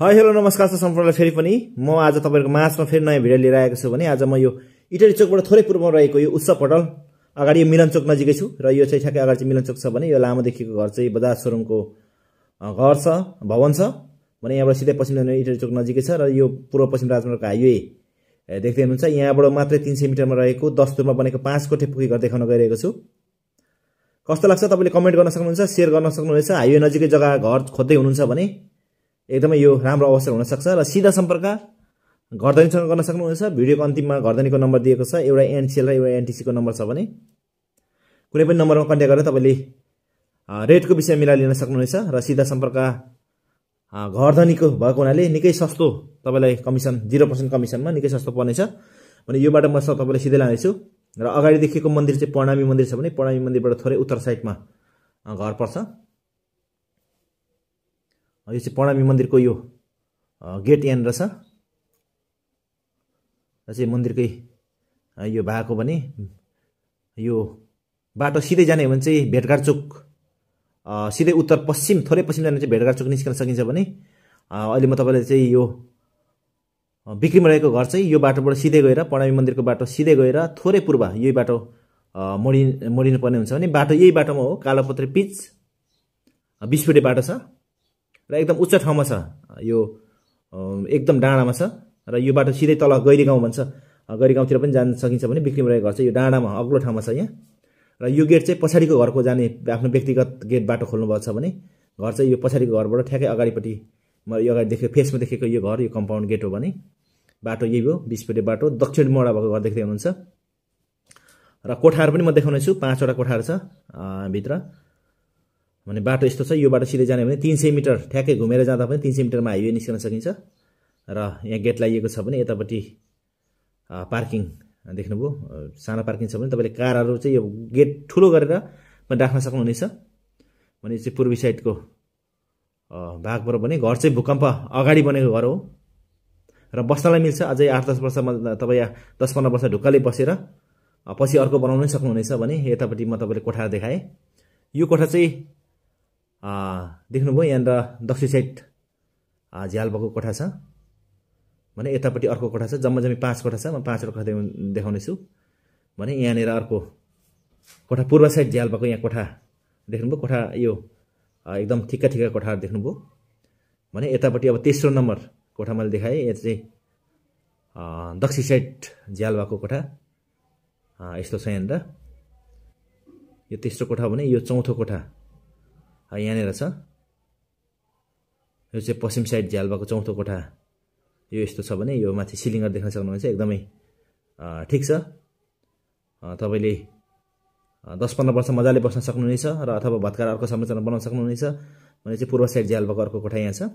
hi hello नमस्कार छ सम्पूर्णलाई फेरि पनि म आज तपाईँहरूको माझमा फेरि नयाँ भिडियो लिएर आएको छु भने आज म यो इटरी चोकबाट थोरै पूर्वमा रहेको यो उत्सव पटल अगाडि यो मिलन चोक नजिकै छु र यो चाहिँ ठ्याक्कै अगाडि चाहिँ मिलन चोक छ भने यो लामोदेखिको घर चाहिँ बजार सोरुमको घर छ भवन छ भने यहाँबाट सिधै पश्चिम इटरी चोक नजिकै छ र यो पूर्व पश्चिम राजमार्गको हाइवे देख्दै हुनुहुन्छ यहाँबाट मात्रै तिन सय मिटरमा रहेको दस्तुरमा बनेको पाँच कोठे पुगी घर देखाउन गइरहेको छु कस्तो लाग्छ तपाईँले कमेन्ट गर्न सक्नुहुन्छ सेयर गर्न सक्नुहुनेछ हाइवे नजिकै जग्गा घर खोज्दै हुनुहुन्छ भने एकदमै यो राम्रो अवसर हुनसक्छ र सिधा सम्पर्क घरधनीसँग गर्न सक्नुहुनेछ भिडियोको अन्तिममा घरधनीको नम्बर दिएको छ एउटा एनसिएल र एउटा एनटिसीको नम्बर छ भने कुनै पनि नम्बरमा कन्ट्याक्ट गरेर तपाईँले रेटको विषय मिलाएर लिन सक्नुहुनेछ र सिधा सम्पर्क घरधनीको भएको हुनाले निकै सस्तो तपाईँलाई कमिसन जिरो पर्सेन्ट कमिसनमा निकै सस्तो पर्नेछ भने योबाट म तपाईँलाई सिधै लाँदैछु र अगाडि देखिएको मन्दिर चाहिँ प्रणामी मन्दिर छ भने प्रणामी मन्दिरबाट थोरै उत्तर साइडमा घर पर्छ यो चाहिँ प्रणामी मन्दिरको यो गेट यहाँनिर छ र चाहिँ मन्दिरकै यो भएको भने यो बाटो सिधै जाने हो भने चाहिँ भेटघाट चोक सिधै उत्तर पश्चिम थोरै पश्चिम जाने चाहिँ भेटघाट चोक निस्कन सकिन्छ भने अहिले म तपाईँलाई चाहिँ यो बिक्रीमा रहेको घर चाहिँ यो बाटोबाट सिधै गएर प्रणामी मन्दिरको बाटो सिधै गएर थोरै पूर्व यही बाटो मोडि मोडिनुपर्ने हुन्छ भने बाटो यही बाटोमा हो कालोपत्रे पिच बिसपुटे बाटो छ र एकदम उच्च ठाउँमा छ यो एकदम डाँडामा छ र यो बाटो सिधै तल गैरी गाउँ भन्छ गैरी गाउँतिर पनि जान सकिन्छ भने बिक्रिम रहेको घर चाहिँ यो डाँडामा अग्लो ठाउँमा छ यहाँ र यो गेट चाहिँ पछाडिको घरको जाने आफ्नो व्यक्तिगत गेट बाटो खोल्नुभएको छ भने घर चाहिँ यो पछाडिको घरबाट ठ्याक्कै अगाडिपट्टि म यो अगाडि देखेको फेसमा देखेको यो घर यो कम्पाउन्ड गेट हो भने बाटो यही हो बिसपट्टि बाटो दक्षिण मोडा भएको घर देख्दै हुनुहुन्छ र कोठाहरू पनि म देखाउनेछु पाँचवटा कोठाहरू छ भित्र भने बाटो यस्तो छ यो बाटो सिधै जाने भने तिन सय मिटर ठ्याक्कै घुमेर जाँदा पनि तिन सय मिटरमा हाइवे निस्कन सकिन्छ र यहाँ गेट लगाइएको छ भने यतापट्टि पार्किङ देख्नुभयो सानो पार्किङ छ भने तपाईँले कारहरू चाहिँ यो गेट ठुलो गरेर पनि राख्न सक्नुहुनेछ भने चाहिँ पूर्वी साइडको भाग भने घर चाहिँ भूकम्प अगाडि बनेको घर हो र बस्नलाई मिल्छ अझै आठ दस वर्षमा तपाईँ यहाँ दस पन्ध्र वर्ष ढुक्कले बसेर पछि अर्को बनाउनै सक्नुहुनेछ भने यतापट्टि म तपाईँले कोठा देखाएँ यो कोठा चाहिँ देख्नुभयो यहाँनिर दक्षिण साइड झ्याल भएको कोठा छ भने यतापट्टि अर्को कोठा छ जम्मा जम्मी पाँच कोठा छ म पाँचवटा कोठा देखाउनेछु भने यहाँनिर अर्को कोठा पूर्व साइड झ्याल भएको यहाँ कोठा देख्नुभयो कोठा यो एकदम ठिक्का ठिक्का कोठाहरू देख्नुभयो भने यतापट्टि अब तेस्रो नम्बर कोठा मैले देखाएँ यहाँ चाहिँ दक्षिण साइड झ्याल भएको कोठा यस्तो छ यहाँनिर यो तेस्रो कोठा भने यो चौथो कोठा यहाँनिर छ यो चाहिँ पश्चिम साइड भएको चौथो कोठा यो यस्तो छ भने यो माथि सिलिङ्गर देख्न सक्नुहुन्छ एकदमै ठिक छ तपाईँले दस पन्ध्र वर्ष मजाले बस्न सक्नुहुनेछ र अथवा भत्कार अर्को संरचना बनाउन सक्नुहुनेछ भने चाहिँ पूर्व साइड भएको अर्को कोठा यहाँ छ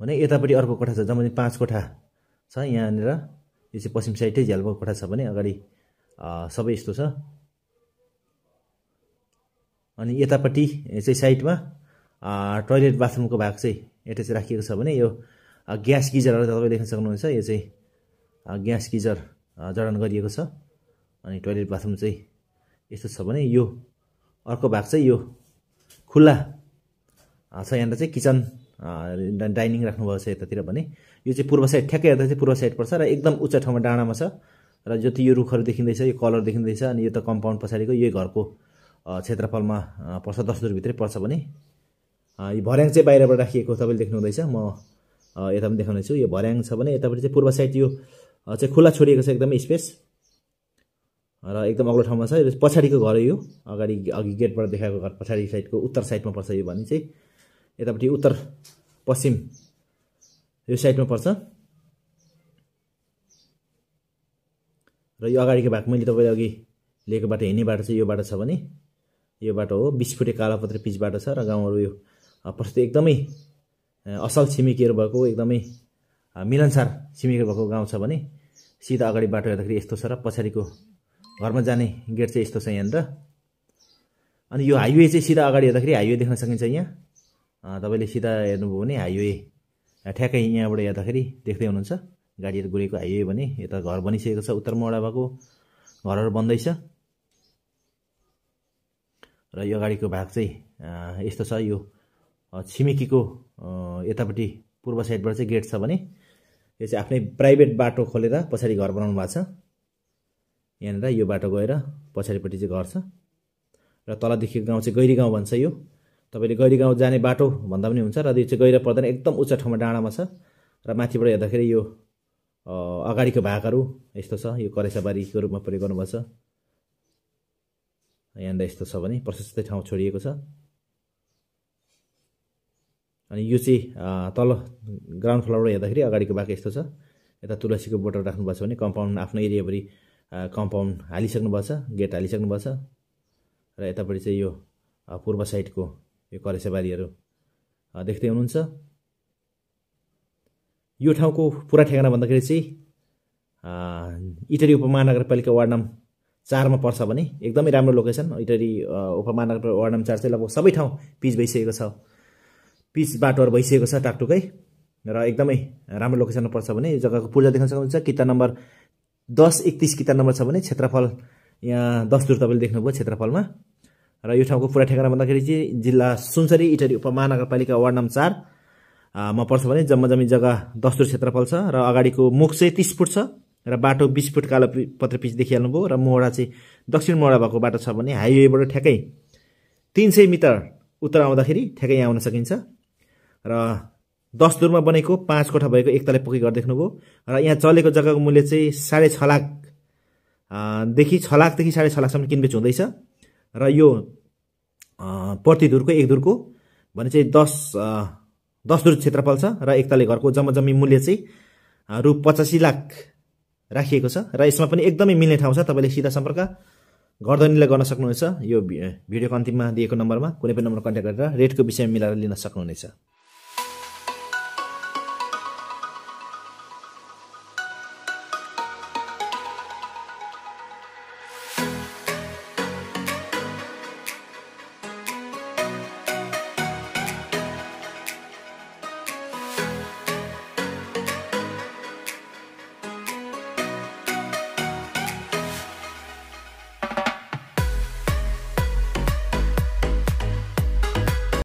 भने यतापट्टि अर्को कोठा छ जम्मा पाँच कोठा छ यहाँनिर यो चाहिँ पश्चिम साइडै झ्यालको कोठा छ भने अगाडि सबै यस्तो छ अनि यतापट्टि चाहिँ साइडमा टोइलेट बाथरुमको भाग चाहिँ चाहिँ राखिएको छ भने यो ग्यास गिजरहरू तपाईँ देख्न सक्नुहुन्छ यो चाहिँ ग्यास गिजर जडान गरिएको छ अनि टोइलेट बाथरुम चाहिँ यस्तो छ भने यो अर्को भाग चाहिँ यो खुल्ला छ यहाँनिर चाहिँ किचन डाइनिङ राख्नुभएको छ यतातिर भने यो चाहिँ पूर्व साइड ठ्याक्कै हेर्दा चाहिँ पूर्व साइड पर्छ र एकदम उच्च ठाउँमा डाँडामा छ र जति यो रुखहरू देखिँदैछ यो कलर देखिँदैछ अनि यो त कम्पाउन्ड पछाडिको यही घरको क्षेत्रफलमा पर्छ दस दुरभित्रै पर्छ भने यो भर्याङ चाहिँ बाहिरबाट राखिएको तपाईँले हुँदैछ म यता पनि देखाउँदैछु यो भर्याङ छ भने यतापट्टि चाहिँ पूर्व साइड यो चाहिँ खुल्ला छोडिएको छ एकदमै स्पेस र एकदम अग्लो ठाउँमा छ यो पछाडिको घर यो अगाडि अघि गेटबाट देखाएको घर पछाडि साइडको उत्तर साइडमा पर्छ यो भने चाहिँ यतापट्टि उत्तर पश्चिम यो साइडमा पर्छ र यो अगाडिको भाग मैले तपाईँले अघि लिएको बाटो हिँड्ने बाटो चाहिँ यो बाटो छ भने यो बाटो हो बिस फुटे कालोपत्री पिच बाटो छ र गाउँहरू यो प्रस्तुत एकदमै असल छिमेकीहरू भएको एकदमै मिलनसार छिमेकीहरू भएको गाउँ छ भने सिधा अगाडि बाटो हेर्दाखेरि यस्तो छ र पछाडिको घरमा जाने गेट चाहिँ यस्तो छ यहाँनिर अनि यो हाइवे चाहिँ सिधा अगाडि हेर्दाखेरि हाइवे देख्न सकिन्छ यहाँ तपाईँले सिधा हेर्नुभयो भने हाइवे ठ्याक्कै यहाँबाट हेर्दाखेरि देख्दै हुनुहुन्छ गाडीहरू गुडेको हाइवे भने यता घर बनिसकेको छ उत्तर मोडा भएको घरहरू बन्दैछ र यो गाडीको भाग चाहिँ यस्तो छ यो छिमेकीको यतापट्टि पूर्व साइडबाट चाहिँ गेट छ भने यो चाहिँ आफ्नै प्राइभेट बाटो खोलेर पछाडि घर बनाउनु भएको छ यहाँनिर यो बाटो गएर पछाडिपट्टि चाहिँ घर छ र तलदेखि गाउँ चाहिँ गैरी गाउँ भन्छ यो तपाईँले गैरी गाउँ जाने बाटो भन्दा पनि हुन्छ र यो चाहिँ गहिरो पर्दैन एकदम उच्च ठाउँमा डाँडामा छ र माथिबाट हेर्दाखेरि यो अगाडिको भागहरू यस्तो छ यो करेसाबारीको रूपमा प्रयोग छ यहाँनिर यस्तो छ भने प्रशस्तै ठाउँ छोडिएको छ अनि यो चाहिँ तल ग्राउन्ड फ्लोरबाट हेर्दाखेरि अगाडिको भाग यस्तो छ यता तुलसीको बोटल छ भने कम्पाउन्ड आफ्नो एरियाभरि कम्पाउन्ड छ गेट छ र यतापट्टि चाहिँ यो पूर्व साइडको यो कलेसेबारीहरू देख्दै हुनुहुन्छ यो ठाउँको पुरा ठेगाना भन्दाखेरि चाहिँ इटरी उपमहानगरपालिका वार्ड नम्बर चारमा पर्छ भने एकदमै राम्रो लोकेसन इटरी उपमहानगर वार्ड नम्बर चार चाहिँ लगभग सबै ठाउँ पिच भइसकेको छ पिच बाटोहरू भइसकेको छ टाकटुकै र एकदमै राम्रो लोकेसनमा पर्छ भने यो जग्गाको पूर्जा देख्न सक्नुहुन्छ किता नम्बर दस एकतिस किता नम्बर छ भने क्षेत्रफल यहाँ दस दुर तपाईँले देख्नुभयो क्षेत्रफलमा र यो ठाउँको पुरा ठेगाना भन्दाखेरि चाहिँ जिल्ला सुनसरी इटरी उपमहानगरपालिका वार्ड नम्बर चार मा पर्छ भने जम्मा जम्मी जग्गा दस्तुर क्षेत्रफल छ र अगाडिको मुख चाहिँ तिस फुट छ र बाटो बिस फुट कालो पत्र पिच देखिहाल्नुभयो र मोहडा चाहिँ दक्षिण मोहडा भएको बाटो छ भने हाइवेबाट ठ्याक्कै तिन सय मिटर उत्तर आउँदाखेरि ठ्याक्कै यहाँ आउन सकिन्छ र दस दुरमा बनेको पाँच कोठा भएको एक तले पोकी घर देख्नुभयो र यहाँ चलेको जग्गाको मूल्य चाहिँ साढे छ लाखदेखि छ लाखदेखि साढे छ लाखसम्म किनबेच हुँदैछ र यो प्रतिदूरको एक धुरको भने चाहिँ दस दस धुर क्षेत्रफल छ र एकताले घरको जम्मा जम्मी मूल्य चाहिँ रु पचासी लाख राखिएको छ र यसमा पनि एकदमै मिल्ने ठाउँ छ तपाईँले सिधा सम्पर्क घरधनीलाई गर्न सक्नुहुनेछ यो भिडियोको अन्तिममा दिएको नम्बरमा कुनै पनि नम्बर कन्ट्याक्ट गरेर रेटको विषयमा मिलाएर लिन सक्नुहुनेछ